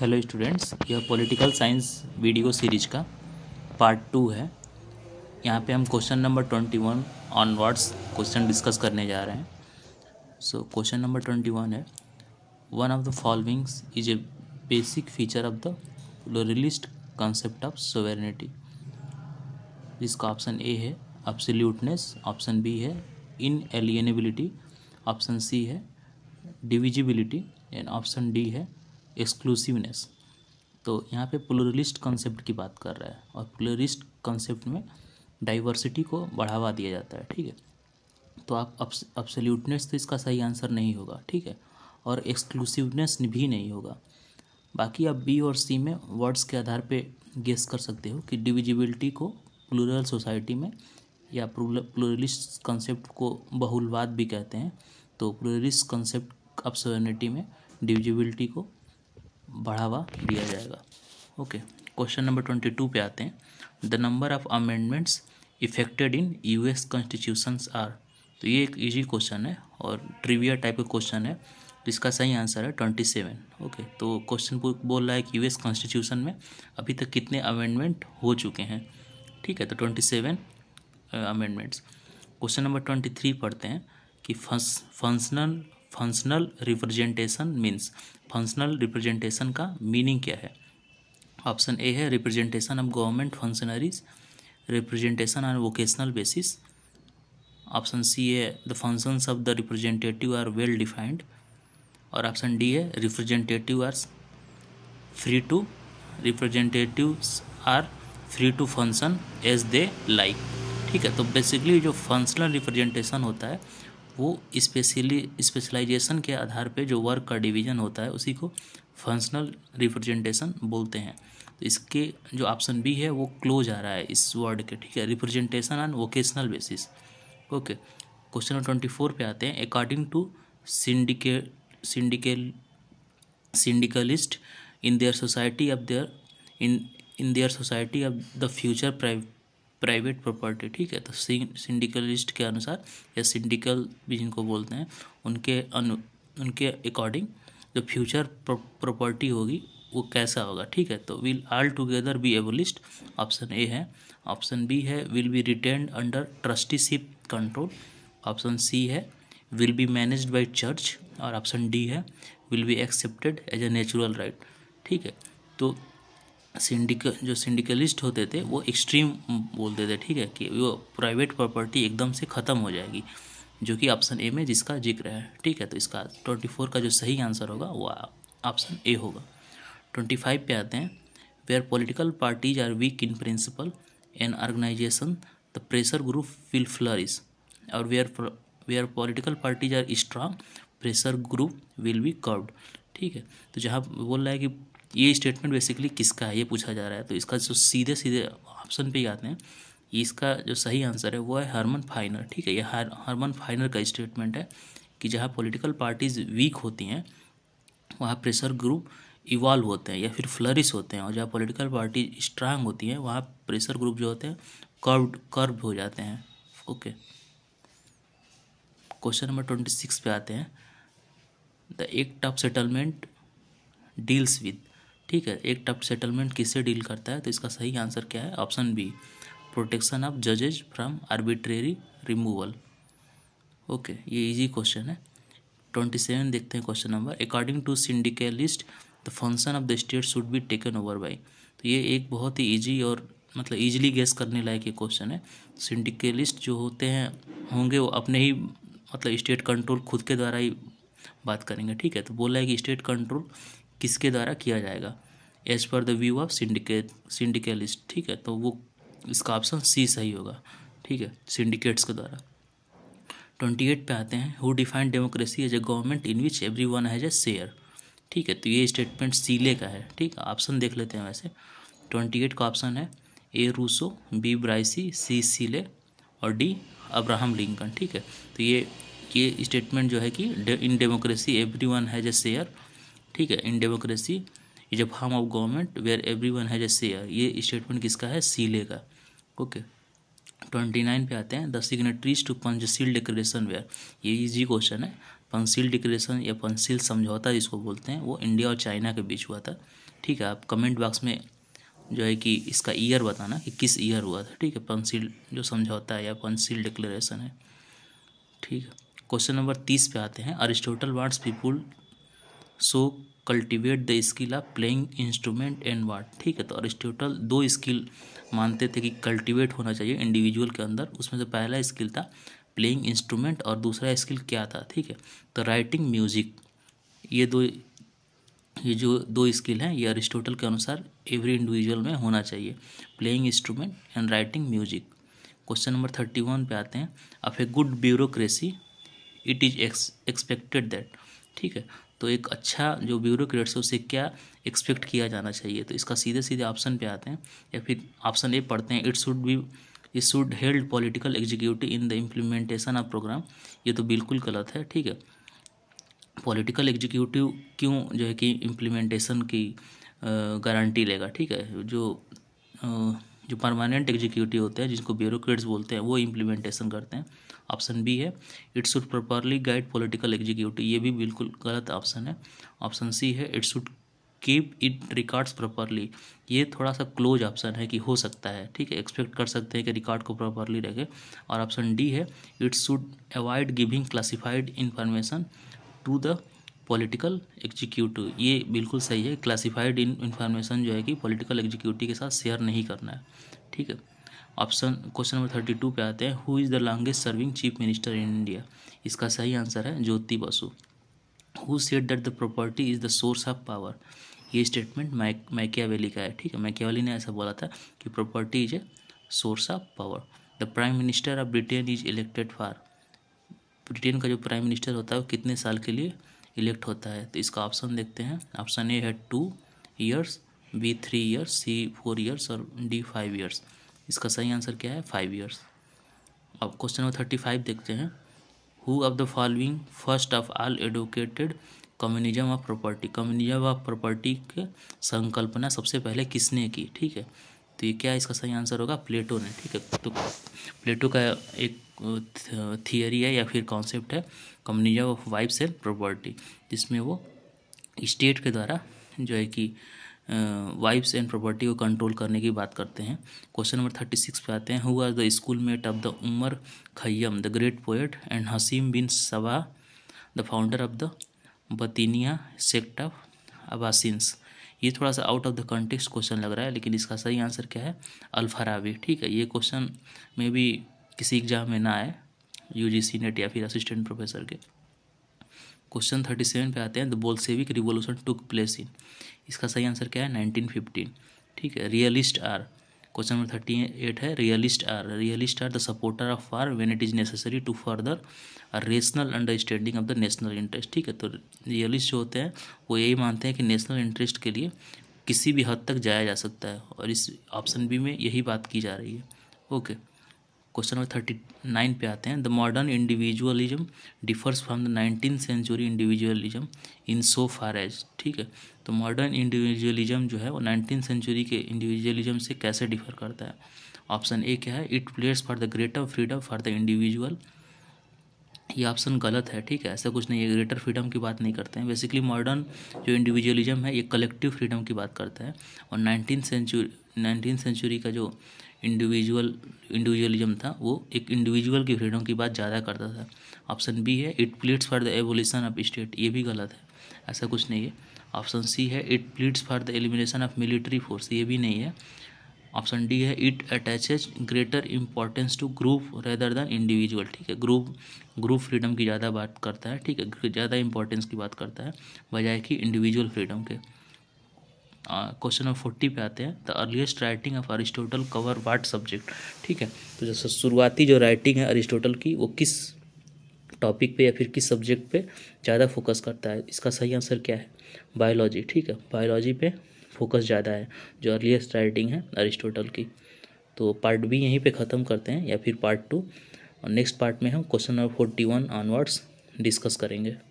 Hello students यह political science video series का part two है यहाँ पे हम question number twenty one onwards question discuss करने जा रहे हैं so question number twenty one है one of the followings is a basic feature of the realist concept of sovereignty जिसका ऑप्शन ए है एब्सोल्यूटनेस ऑप्शन बी है इन option C है divisibility and option D है एक्सक्लूसिवनेस तो यहाँ पे प्लोरलिस्ट concept की बात कर रहा है और प्लोरिस्ट कॉन्सेप्ट में डाइवर्सिटी को बढ़ावा दिया जाता है ठीक है तो आप अपसल्यूटनेस तो इसका सही आंसर नहीं होगा ठीक है और एक्सक्लूसिवनेस भी नहीं होगा बाकी आप बी और सी में वर्ड्स के आधार पे गेस कर सकते हो कि डिविजिबिलिटी को प्लूरल सोसाइटी में या प्लूरलिस्ट कॉन्सेप्ट को बहुलवाद भी कहते हैं तो प्लोरिस्ट कॉन्सेप्ट अपसोनिटी में डिविजिबिलिटी को बढ़ावा दिया जाएगा okay question number twenty two पे आते हैं the number of amendments effected in US constitutions are तो ये एक इजी क्वेश्चन है और ट्रिविया टाइप का क्वेश्चन है जिसका तो इसका सही आंसर है ट्वेंटी सेवन ओके तो क्वेश्चन बोल रहा है कि यूएस कॉन्स्टिट्यूशन में अभी तक कितने अमेंडमेंट हो चुके हैं ठीक है तो twenty seven amendments question number twenty three पढ़ते हैं कि functional functional representation means functional representation का मीनिंग क्या है ऑप्शन ए है representation of government functionaries representation on vocational basis option C है the functions of the representative are well defined और option D है representative are free to representative are free to function as they like ठीक है तो basically जो functional representation होता है वो स्पेशली स्पेशलाइजेशन के आधार पे जो वर्क का डिवीजन होता है उसी को फंक्शनल रिप्रेजेंटेशन बोलते हैं तो इसके जो ऑप्शन बी है वो क्लोज आ रहा है इस वर्ड के ठीक है representation on vocational basis okay question number twenty four पे आते हैं according to syndic syndical syndicalist in their society of their in in their society of the future private property ठीक है तो सिंडिकलिस्ट के अनुसार या सिंडिकल भी जिनको बोलते हैं उनके अनु उनके अकॉर्डिंग जो फ्यूचर प्रॉपर्टी होगी वो कैसा होगा ठीक है तो will all together be abolished option A है ऑप्शन बी है will be retained under trusteeship control option C है will be managed by church और ऑप्शन डी है will be accepted as a natural right ठीक है तो सिंडिक जो syndicalist होते थे वो एक्सट्रीम बोलते थे ठीक है कि वो प्राइवेट प्रॉपर्टी एकदम से ख़त्म हो जाएगी जो कि ऑप्शन ए में जिसका जिक्र है ठीक है तो इसका ट्वेंटी फोर का जो सही आंसर होगा वो ऑप्शन ए होगा ट्वेंटी फाइव पे आते हैं where political parties are weak in principle and organisation the pressure group will flourish और where where political parties are strong pressure group will be curbed ठीक है तो जहाँ बोल रहा है कि ये स्टेटमेंट बेसिकली किसका है ये पूछा जा रहा है तो इसका जो सीधे सीधे ऑप्शन पे ही आते हैं इसका जो सही आंसर है वो है हरमन फाइनर ठीक है ये हर, हरमन फाइनर का स्टेटमेंट है कि जहाँ पॉलिटिकल पार्टीज़ वीक होती हैं वहाँ प्रेशर ग्रुप इवॉल्व होते हैं या फिर फ्लरिश होते हैं और जहाँ पॉलिटिकल पार्टी स्ट्रांग होती हैं वहाँ प्रेशर ग्रुप जो होते हैं कर्व कर्व हो जाते हैं okay question number twenty six पे आते हैं द एक ऑफ सेटलमेंट डील्स विद ठीक है एक टप सेटलमेंट किससे डील करता है तो इसका सही आंसर क्या है ऑप्शन बी प्रोटेक्शन ऑफ जजेज फ्रॉम आर्बिट्रेरी रिमूवल ओके ये इजी क्वेश्चन है ट्वेंटी सेवन देखते हैं question number according to syndicalist the function of the state should be taken over by तो ये एक बहुत ही ईजी और मतलब ईजिली गेस करने लायक ये क्वेश्चन है सिंडिकेलिस्ट जो होते हैं होंगे वो अपने ही मतलब स्टेट कंट्रोल खुद के द्वारा ही बात करेंगे ठीक है तो बोला है कि स्टेट कंट्रोल किसके द्वारा किया जाएगा as per the view of syndicate syndicalist ठीक है तो वो इसका ऑप्शन सी सही होगा ठीक है सिंडिकेट्स के द्वारा ट्वेंटी एट पे आते हैं who define democracy as a government in which everyone has a share ठीक है तो ये स्टेटमेंट सीले का है ठीक है ऑप्शन देख लेते हैं वैसे ट्वेंटी एट का ऑप्शन है ए रूसो बी ब्राइसी सी सीले और डी अब्राहम लिंकन ठीक है तो ये ये स्टेटमेंट जो है कि in democracy everyone has a share ठीक है in democracy is a form of government where everyone has a share ये स्टेटमेंट किसका है सीले का ओके ट्वेंटी नाइन पे आते हैं the signatories to Panchsheel declaration were ये इजी क्वेश्चन है पंचशील डिक्रेशन या पंचशील समझौता जिसको बोलते हैं वो इंडिया और चाइना के बीच हुआ था ठीक है आप कमेंट बॉक्स में जो है कि इसका ईयर बताना कि किस ईयर हुआ था ठीक है पंचशील जो समझौता है या पंचशील डिक्लेरेशन है ठीक है क्वेश्चन नंबर तीस पे आते हैं Aristotle wants people so cultivate the skill of playing instrument and what ठीक है तो अरिस्टोटल दो स्किल मानते थे कि कल्टिवेट होना चाहिए इंडिविजुअल के अंदर उसमें से पहला स्किल था प्लेइंग इंस्ट्रूमेंट और दूसरा स्किल क्या था ठीक है तो राइटिंग म्यूजिक ये दो ये जो दो स्किल हैं ये अरिस्टोटल के अनुसार एवरी इंडिविजुअल में होना चाहिए playing instrument and writing music question number thirty one पे आते हैं of a good bureaucracy it is expected that ठीक है तो एक अच्छा जो ब्यूरोक्रेट्स है उसे क्या एक्सपेक्ट किया जाना चाहिए तो इसका सीधे सीधे ऑप्शन पे आते हैं या फिर ऑप्शन ए पढ़ते हैं it should be it should held political executive in the implementation of programme ये तो बिल्कुल गलत है ठीक है पॉलिटिकल एग्जीक्यूटिव क्यों जो है कि इम्प्लीमेंटेशन की गारंटी लेगा ठीक है जो जो परमानेंट एग्जीक्यूटिव होते हैं जिनको ब्यूरोक्रेट्स बोलते हैं वो इम्प्लीमेंटेशन करते हैं ऑप्शन बी है it should properly guide political executive ये भी बिल्कुल गलत ऑप्शन है ऑप्शन सी है it should keep it records properly ये थोड़ा सा क्लोज ऑप्शन है कि हो सकता है ठीक है एक्सपेक्ट कर सकते हैं कि रिकॉर्ड को प्रॉपरली रखे और ऑप्शन डी है it's should avoid giving classified information to the political executive ये बिल्कुल सही है क्लासिफाइड इन इन्फॉर्मेशन जो है कि पॉलिटिकल एग्जीक्यूटिव के साथ शेयर नहीं करना है ठीक है option question number thirty two पे आते हैं who is the longest serving chief minister in India इसका सही आंसर है Jyoti Basu who said that the property is the source of power ये स्टेटमेंट मैक मैकियावेली का है ठीक है मैकियावेली ने ऐसा बोला था कि property is a source of power the prime minister of Britain is elected for Britain का जो प्राइम मिनिस्टर होता है वो कितने साल के लिए इलेक्ट होता है तो इसका ऑप्शन देखते हैं ऑप्शन ए है two years B three years C four years और डी फाइव ईयर्स इसका सही आंसर क्या है फाइव ईयर्स अब क्वेश्चन नंबर थर्टी फाइव देखते हैं who of the following first of all advocated communism of property communism of property के संकल्पना सबसे पहले किसने की ठीक है तो ये क्या इसका सही आंसर होगा प्लेटो ने ठीक है तो प्लेटो का एक थियरी है या फिर कॉन्सेप्ट है communism of wives and property जिसमें वो स्टेट के द्वारा जो है कि वाइब्स एंड प्रॉपर्टी को कंट्रोल करने की बात करते हैं क्वेश्चन नंबर थर्टी सिक्स पे आते हैं who are the schoolmate of the Omar Khayyam the great poet and Hasim bin Saba the founder of the Batiniya sect of Abbasins ये थोड़ा सा out of the context question लग रहा है लेकिन इसका सही आंसर क्या है अल्फरावी ठीक है ये क्वेश्चन में भी किसी एग्जाम में ना आए यू जी सी नेट या फिर असिस्टेंट प्रोफेसर के क्वेश्चन थर्टी सेवन पे आते हैं the Bolshevik revolution took place in इसका सही आंसर क्या है नाइनटीन फिफ्टीन ठीक है realist are question number thirty eight है realist are realist are the supporter of far when it is necessary to further a rational understanding of the national interest ठीक है तो रियलिस्ट जो होते हैं वो यही मानते हैं कि नेशनल इंटरेस्ट के लिए किसी भी हद तक जाया जा सकता है और इस ऑप्शन बी में यही बात की जा रही है okay okay. Question number thirty nine पे आते हैं the modern individualism differs from the nineteen century individualism in so far as ठीक है तो मॉडर्न इंडिविजुअलिज्म जो है वो नाइनटीन सेंचुरी के इंडिविजुअलिज्म से कैसे डिफर करता है ऑप्शन ए क्या है it pleads for the greater freedom for the individual ये ऑप्शन गलत है ठीक है ऐसा कुछ नहीं है ग्रेटर फ्रीडम की बात नहीं करते हैं बेसिकली मॉडर्न जो इंडिविजुअलिज्म है ये कलेक्टिव फ्रीडम की बात करता है और नाइनटीन सेंचुरी नाइनटीन सेंचुरी का जो इंडिविजुअल इंडिविजुअलिज्म था वो एक इंडिविजुअल की फ्रीडम की बात ज़्यादा करता था ऑप्शन बी है it pleads for the evolution of state ये भी गलत है ऐसा कुछ नहीं है ऑप्शन सी है it pleads for the elimination of military force ये भी नहीं है ऑप्शन डी है it attaches greater importance to group rather than individual ठीक है ग्रुप ग्रुप फ्रीडम की ज़्यादा बात करता है ठीक है ज़्यादा इंपॉर्टेंस की बात करता है बजाय कि इंडिविजुअल फ्रीडम के क्वेश्चन नंबर फोर्टी पे आते हैं the earliest writing of Aristotle cover what subject ठीक है तो जैसे शुरुआती जो राइटिंग है अरिस्टोटल की वो किस टॉपिक पे या फिर किस सब्जेक्ट पे ज़्यादा फोकस करता है इसका सही आंसर क्या है बायोलॉजी ठीक है बायोलॉजी पे फोकस ज़्यादा है जो अर्लीस्ट राइटिंग है अरिस्टोटल की तो पार्ट बी यहीं पे ख़त्म करते हैं या फिर पार्ट टू और नेक्स्ट पार्ट में हम question number forty one onwards discuss करेंगे